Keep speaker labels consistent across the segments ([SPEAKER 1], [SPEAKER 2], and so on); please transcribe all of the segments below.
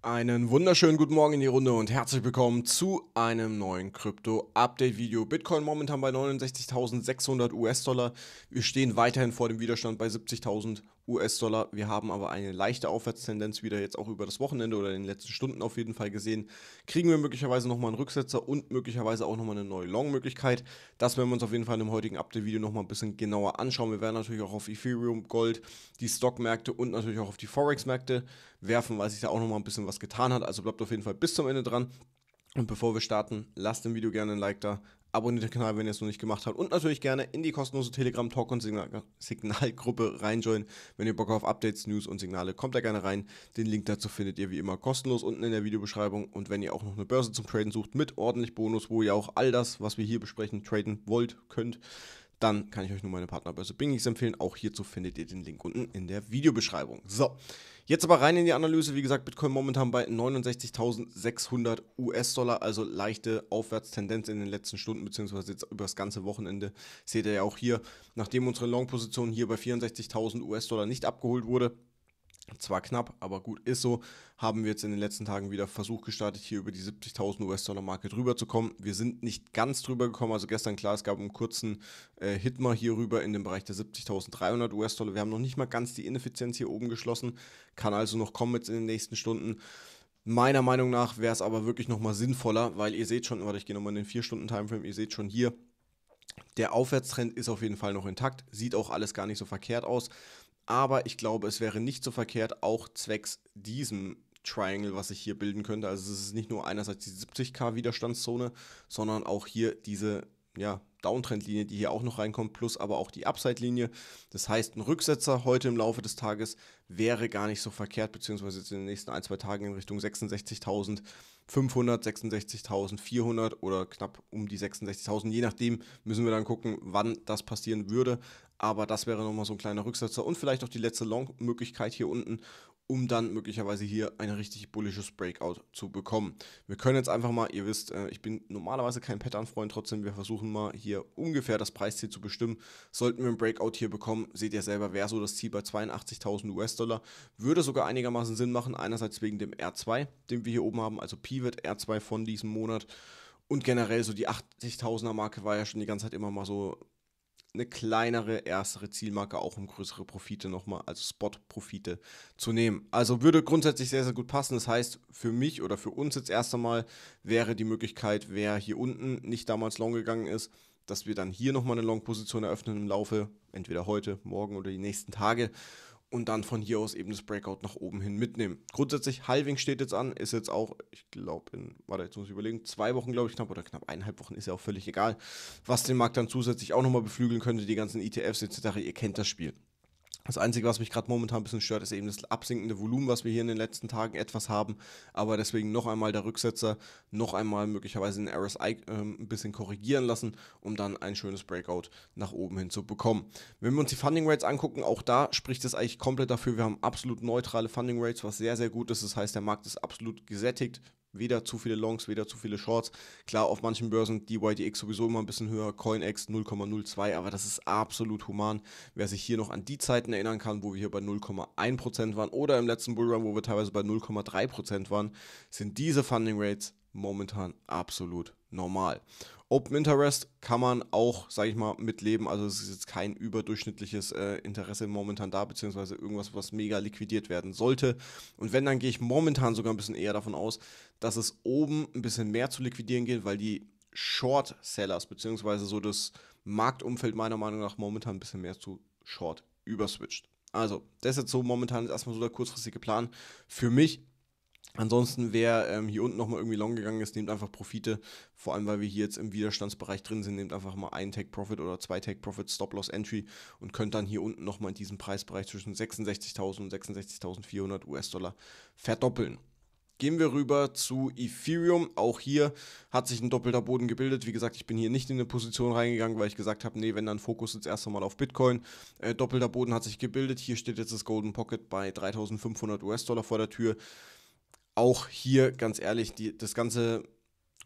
[SPEAKER 1] Einen wunderschönen guten Morgen in die Runde und herzlich willkommen zu einem neuen Krypto-Update-Video. Bitcoin momentan bei 69.600 US-Dollar. Wir stehen weiterhin vor dem Widerstand bei 70.000 US-Dollar. Wir haben aber eine leichte Aufwärtstendenz wieder jetzt auch über das Wochenende oder in den letzten Stunden auf jeden Fall gesehen. Kriegen wir möglicherweise nochmal einen Rücksetzer und möglicherweise auch nochmal eine neue Long-Möglichkeit. Das werden wir uns auf jeden Fall in dem heutigen Update-Video nochmal ein bisschen genauer anschauen. Wir werden natürlich auch auf Ethereum, Gold, die Stockmärkte und natürlich auch auf die Forex-Märkte werfen, weil sich da auch nochmal ein bisschen was getan hat. Also bleibt auf jeden Fall bis zum Ende dran. Und bevor wir starten, lasst dem Video gerne ein Like da, Abonniert den Kanal, wenn ihr es noch nicht gemacht habt. Und natürlich gerne in die kostenlose Telegram-Talk- und Signalgruppe reinjoinen. Wenn ihr Bock auf Updates, News und Signale, kommt da gerne rein. Den Link dazu findet ihr wie immer kostenlos unten in der Videobeschreibung. Und wenn ihr auch noch eine Börse zum Traden sucht mit ordentlich Bonus, wo ihr auch all das, was wir hier besprechen, traden wollt, könnt, dann kann ich euch nur meine Partnerbörse Bingix empfehlen. Auch hierzu findet ihr den Link unten in der Videobeschreibung. So. Jetzt aber rein in die Analyse. Wie gesagt, Bitcoin momentan bei 69.600 US-Dollar, also leichte Aufwärtstendenz in den letzten Stunden, beziehungsweise jetzt über das ganze Wochenende. Seht ihr ja auch hier, nachdem unsere Long-Position hier bei 64.000 US-Dollar nicht abgeholt wurde, zwar knapp, aber gut ist so. Haben wir jetzt in den letzten Tagen wieder Versuch gestartet, hier über die 70.000 US-Dollar-Marke drüber zu kommen. Wir sind nicht ganz drüber gekommen. Also gestern, klar, es gab einen kurzen äh, Hit mal hier rüber in dem Bereich der 70.300 US-Dollar. Wir haben noch nicht mal ganz die Ineffizienz hier oben geschlossen. Kann also noch kommen jetzt in den nächsten Stunden. Meiner Meinung nach wäre es aber wirklich nochmal sinnvoller, weil ihr seht schon, warte, ich gehe nochmal in den 4-Stunden-Timeframe, ihr seht schon hier, der Aufwärtstrend ist auf jeden Fall noch intakt, sieht auch alles gar nicht so verkehrt aus. Aber ich glaube, es wäre nicht so verkehrt, auch zwecks diesem Triangle, was ich hier bilden könnte. Also es ist nicht nur einerseits die 70k Widerstandszone, sondern auch hier diese ja, Downtrendlinie, die hier auch noch reinkommt, plus aber auch die Upside-Linie. Das heißt, ein Rücksetzer heute im Laufe des Tages wäre gar nicht so verkehrt, beziehungsweise jetzt in den nächsten ein, zwei Tagen in Richtung 66.500, 66.400 oder knapp um die 66.000. Je nachdem müssen wir dann gucken, wann das passieren würde. Aber das wäre nochmal so ein kleiner Rücksetzer und vielleicht auch die letzte Long-Möglichkeit hier unten um dann möglicherweise hier ein richtig bullisches Breakout zu bekommen. Wir können jetzt einfach mal, ihr wisst, äh, ich bin normalerweise kein Pattern-Freund, trotzdem wir versuchen mal hier ungefähr das Preisziel zu bestimmen. Sollten wir ein Breakout hier bekommen, seht ihr selber, wäre so das Ziel bei 82.000 US-Dollar. Würde sogar einigermaßen Sinn machen, einerseits wegen dem R2, den wir hier oben haben, also Pivot R2 von diesem Monat. Und generell so die 80.000er Marke war ja schon die ganze Zeit immer mal so eine kleinere, erstere Zielmarke, auch um größere Profite nochmal, also Spot-Profite zu nehmen. Also würde grundsätzlich sehr, sehr gut passen. Das heißt, für mich oder für uns jetzt erst einmal wäre die Möglichkeit, wer hier unten nicht damals long gegangen ist, dass wir dann hier nochmal eine Long-Position eröffnen im Laufe, entweder heute, morgen oder die nächsten Tage und dann von hier aus eben das Breakout nach oben hin mitnehmen. Grundsätzlich, Halving steht jetzt an, ist jetzt auch, ich glaube, in, warte, jetzt muss ich überlegen, zwei Wochen, glaube ich, knapp oder knapp eineinhalb Wochen, ist ja auch völlig egal, was den Markt dann zusätzlich auch nochmal beflügeln könnte, die ganzen ETFs etc. Ihr kennt das Spiel. Das Einzige, was mich gerade momentan ein bisschen stört, ist eben das absinkende Volumen, was wir hier in den letzten Tagen etwas haben. Aber deswegen noch einmal der Rücksetzer, noch einmal möglicherweise den RSI äh, ein bisschen korrigieren lassen, um dann ein schönes Breakout nach oben hin zu bekommen. Wenn wir uns die Funding Rates angucken, auch da spricht es eigentlich komplett dafür. Wir haben absolut neutrale Funding Rates, was sehr, sehr gut ist. Das heißt, der Markt ist absolut gesättigt. Weder zu viele Longs, weder zu viele Shorts. Klar, auf manchen Börsen DYDX sowieso immer ein bisschen höher, CoinX 0,02, aber das ist absolut human. Wer sich hier noch an die Zeiten erinnern kann, wo wir hier bei 0,1% waren oder im letzten Bullrun, wo wir teilweise bei 0,3% waren, sind diese Funding Rates momentan absolut normal. Open Interest kann man auch, sage ich mal, mitleben. Also es ist jetzt kein überdurchschnittliches äh, Interesse momentan da, beziehungsweise irgendwas, was mega liquidiert werden sollte. Und wenn, dann gehe ich momentan sogar ein bisschen eher davon aus, dass es oben ein bisschen mehr zu liquidieren geht, weil die Short-Sellers, beziehungsweise so das Marktumfeld meiner Meinung nach momentan ein bisschen mehr zu Short überswitcht. Also, das ist jetzt so momentan erstmal so der kurzfristige Plan für mich Ansonsten, wer ähm, hier unten nochmal irgendwie long gegangen ist, nehmt einfach Profite. Vor allem, weil wir hier jetzt im Widerstandsbereich drin sind, nehmt einfach mal einen Take Profit oder zwei Take Profit Stop Loss Entry und könnt dann hier unten nochmal in diesem Preisbereich zwischen 66.000 und 66.400 US-Dollar verdoppeln. Gehen wir rüber zu Ethereum. Auch hier hat sich ein doppelter Boden gebildet. Wie gesagt, ich bin hier nicht in eine Position reingegangen, weil ich gesagt habe, nee, wenn dann Fokus jetzt erst einmal auf Bitcoin. Äh, doppelter Boden hat sich gebildet. Hier steht jetzt das Golden Pocket bei 3.500 US-Dollar vor der Tür auch hier ganz ehrlich, die, das ganze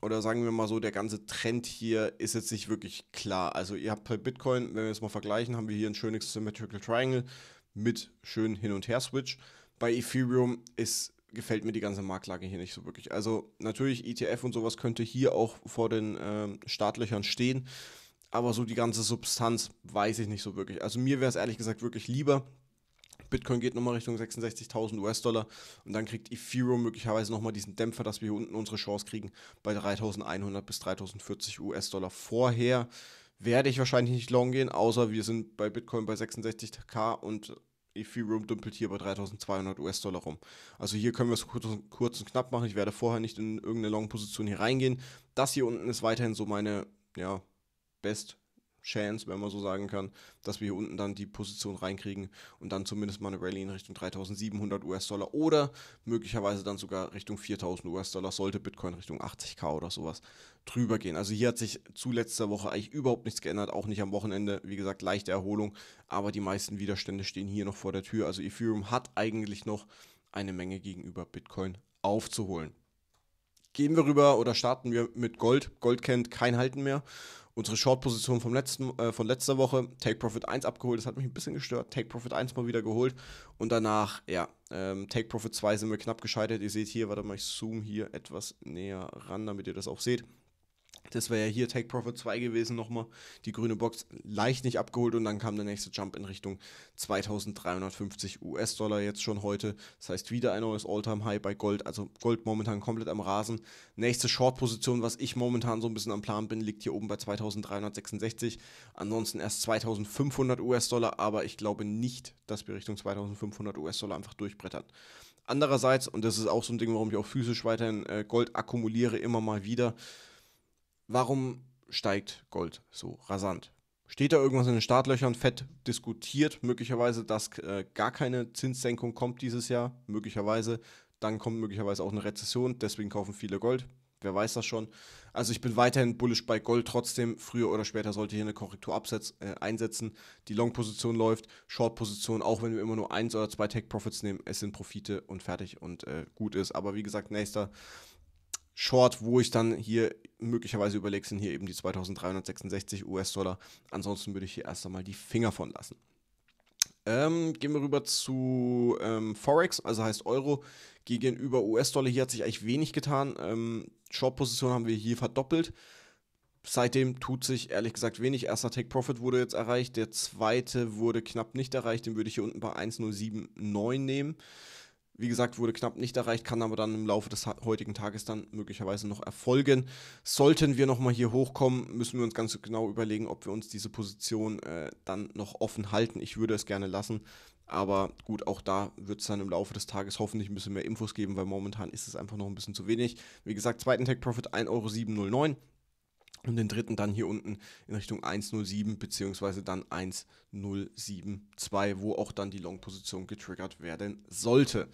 [SPEAKER 1] oder sagen wir mal so, der ganze Trend hier ist jetzt nicht wirklich klar. Also ihr habt bei halt Bitcoin, wenn wir jetzt mal vergleichen, haben wir hier ein schönes Symmetrical Triangle mit schön Hin- und Her-Switch. Bei Ethereum ist, gefällt mir die ganze Marktlage hier nicht so wirklich. Also natürlich ETF und sowas könnte hier auch vor den ähm, Startlöchern stehen, aber so die ganze Substanz weiß ich nicht so wirklich. Also mir wäre es ehrlich gesagt wirklich lieber, Bitcoin geht nochmal Richtung 66.000 US-Dollar und dann kriegt Ethereum möglicherweise nochmal diesen Dämpfer, dass wir hier unten unsere Chance kriegen bei 3.100 bis 3.040 US-Dollar. Vorher werde ich wahrscheinlich nicht long gehen, außer wir sind bei Bitcoin bei 66k und Ethereum dümpelt hier bei 3200 US-Dollar rum. Also hier können wir es kurz, kurz, und knapp machen. Ich werde vorher nicht in irgendeine Long-Position hier reingehen. Das hier unten ist weiterhin so meine, ja, Best Chance, wenn man so sagen kann, dass wir hier unten dann die Position reinkriegen und dann zumindest mal eine Rallye in Richtung 3700 US-Dollar oder möglicherweise dann sogar Richtung 4000 US-Dollar, sollte Bitcoin Richtung 80k oder sowas drüber gehen. Also hier hat sich zu letzter Woche eigentlich überhaupt nichts geändert, auch nicht am Wochenende. Wie gesagt, leichte Erholung, aber die meisten Widerstände stehen hier noch vor der Tür. Also Ethereum hat eigentlich noch eine Menge gegenüber Bitcoin aufzuholen. Gehen wir rüber oder starten wir mit Gold. Gold kennt kein Halten mehr unsere Short-Position vom letzten, äh, von letzter Woche, Take Profit 1 abgeholt, das hat mich ein bisschen gestört. Take Profit 1 mal wieder geholt und danach, ja, ähm, Take Profit 2 sind wir knapp gescheitert. Ihr seht hier, warte mal, ich zoome hier etwas näher ran, damit ihr das auch seht. Das wäre ja hier Take Profit 2 gewesen nochmal. Die grüne Box leicht nicht abgeholt und dann kam der nächste Jump in Richtung 2350 US-Dollar jetzt schon heute. Das heißt wieder ein neues All-Time-High bei Gold. Also Gold momentan komplett am Rasen. Nächste Short-Position, was ich momentan so ein bisschen am Plan bin, liegt hier oben bei 2366. Ansonsten erst 2500 US-Dollar, aber ich glaube nicht, dass wir Richtung 2500 US-Dollar einfach durchbrettern. Andererseits, und das ist auch so ein Ding, warum ich auch physisch weiterhin äh, Gold akkumuliere, immer mal wieder warum steigt Gold so rasant? Steht da irgendwas in den Startlöchern? Fett diskutiert möglicherweise, dass äh, gar keine Zinssenkung kommt dieses Jahr, möglicherweise. Dann kommt möglicherweise auch eine Rezession, deswegen kaufen viele Gold. Wer weiß das schon. Also ich bin weiterhin bullish bei Gold trotzdem. Früher oder später sollte hier eine Korrektur absetz, äh, einsetzen. Die Long-Position läuft, Short-Position, auch wenn wir immer nur eins oder zwei Tech-Profits nehmen, es sind Profite und fertig und äh, gut ist. Aber wie gesagt, nächster Short, wo ich dann hier möglicherweise überlege, sind hier eben die 2366 US-Dollar. Ansonsten würde ich hier erst einmal die Finger von lassen. Ähm, gehen wir rüber zu ähm, Forex, also heißt Euro gegenüber US-Dollar. Hier hat sich eigentlich wenig getan. Ähm, Short-Position haben wir hier verdoppelt. Seitdem tut sich ehrlich gesagt wenig. Erster Take-Profit wurde jetzt erreicht, der zweite wurde knapp nicht erreicht. Den würde ich hier unten bei 1,079 nehmen. Wie gesagt, wurde knapp nicht erreicht, kann aber dann im Laufe des heutigen Tages dann möglicherweise noch erfolgen. Sollten wir nochmal hier hochkommen, müssen wir uns ganz genau überlegen, ob wir uns diese Position äh, dann noch offen halten. Ich würde es gerne lassen. Aber gut, auch da wird es dann im Laufe des Tages hoffentlich ein bisschen mehr Infos geben, weil momentan ist es einfach noch ein bisschen zu wenig. Wie gesagt, zweiten Tech Profit 1,709 Euro und den dritten dann hier unten in Richtung 107 beziehungsweise dann 1072, wo auch dann die Long-Position getriggert werden sollte.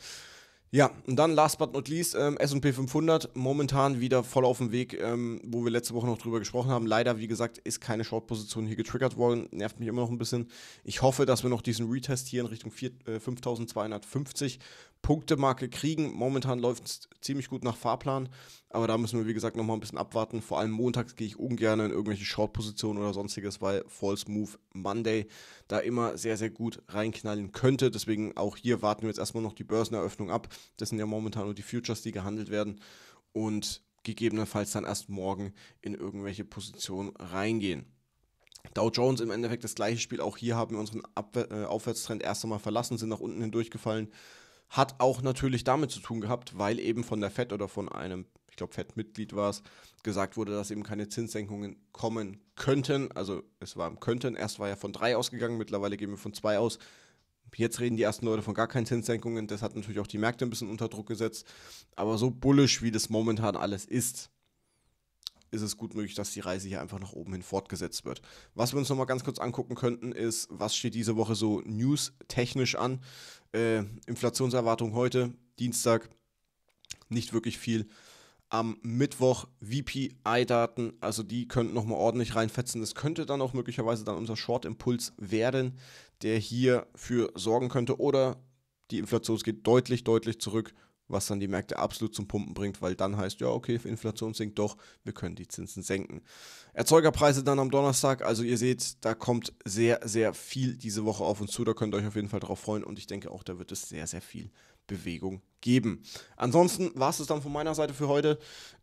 [SPEAKER 1] Ja, und dann last but not least, ähm, SP 500 momentan wieder voll auf dem Weg, ähm, wo wir letzte Woche noch drüber gesprochen haben. Leider, wie gesagt, ist keine Short-Position hier getriggert worden, nervt mich immer noch ein bisschen. Ich hoffe, dass wir noch diesen Retest hier in Richtung 4, äh, 5250 Punktemarke kriegen. Momentan läuft es ziemlich gut nach Fahrplan, aber da müssen wir, wie gesagt, nochmal ein bisschen abwarten. Vor allem montags gehe ich ungern in irgendwelche Short-Positionen oder sonstiges, weil False Move Monday da immer sehr, sehr gut reinknallen könnte. Deswegen auch hier warten wir jetzt erstmal noch die Börseneröffnung ab. Das sind ja momentan nur die Futures, die gehandelt werden und gegebenenfalls dann erst morgen in irgendwelche Positionen reingehen. Dow Jones im Endeffekt das gleiche Spiel. Auch hier haben wir unseren Abw äh, Aufwärtstrend erst einmal verlassen, sind nach unten hindurchgefallen hat auch natürlich damit zu tun gehabt, weil eben von der FED oder von einem, ich glaube, FED-Mitglied war es, gesagt wurde, dass eben keine Zinssenkungen kommen könnten. Also es war im Könnten. Erst war ja von drei ausgegangen, mittlerweile gehen wir von zwei aus. Jetzt reden die ersten Leute von gar keinen Zinssenkungen. Das hat natürlich auch die Märkte ein bisschen unter Druck gesetzt. Aber so bullisch, wie das momentan alles ist, ist es gut möglich, dass die Reise hier einfach nach oben hin fortgesetzt wird. Was wir uns nochmal ganz kurz angucken könnten, ist, was steht diese Woche so news-technisch an. Äh, Inflationserwartung heute, Dienstag, nicht wirklich viel. Am Mittwoch VPI-Daten, also die könnten nochmal ordentlich reinfetzen. Das könnte dann auch möglicherweise dann unser Short-Impuls werden, der hier für sorgen könnte. Oder die Inflation geht deutlich, deutlich zurück was dann die Märkte absolut zum Pumpen bringt, weil dann heißt, ja, okay, Inflation sinkt doch, wir können die Zinsen senken. Erzeugerpreise dann am Donnerstag, also ihr seht, da kommt sehr, sehr viel diese Woche auf uns zu, da könnt ihr euch auf jeden Fall drauf freuen und ich denke auch, da wird es sehr, sehr viel Bewegung geben. Ansonsten war es das dann von meiner Seite für heute.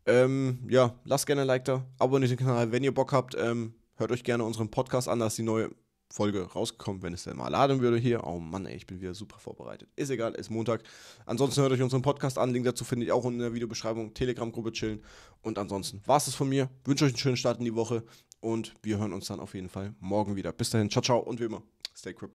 [SPEAKER 1] Ähm, ja, lasst gerne ein Like da, abonniert den Kanal, wenn ihr Bock habt. Ähm, hört euch gerne unseren Podcast an, da ist die neue Folge rausgekommen, wenn es denn mal laden würde hier. Oh Mann, ey, ich bin wieder super vorbereitet. Ist egal, ist Montag. Ansonsten hört euch unseren Podcast an. Link dazu findet ihr auch in der Videobeschreibung. Telegram-Gruppe chillen. Und ansonsten war es das von mir. Wünsche euch einen schönen Start in die Woche. Und wir hören uns dann auf jeden Fall morgen wieder. Bis dahin, ciao, ciao und wie immer, stay crypto.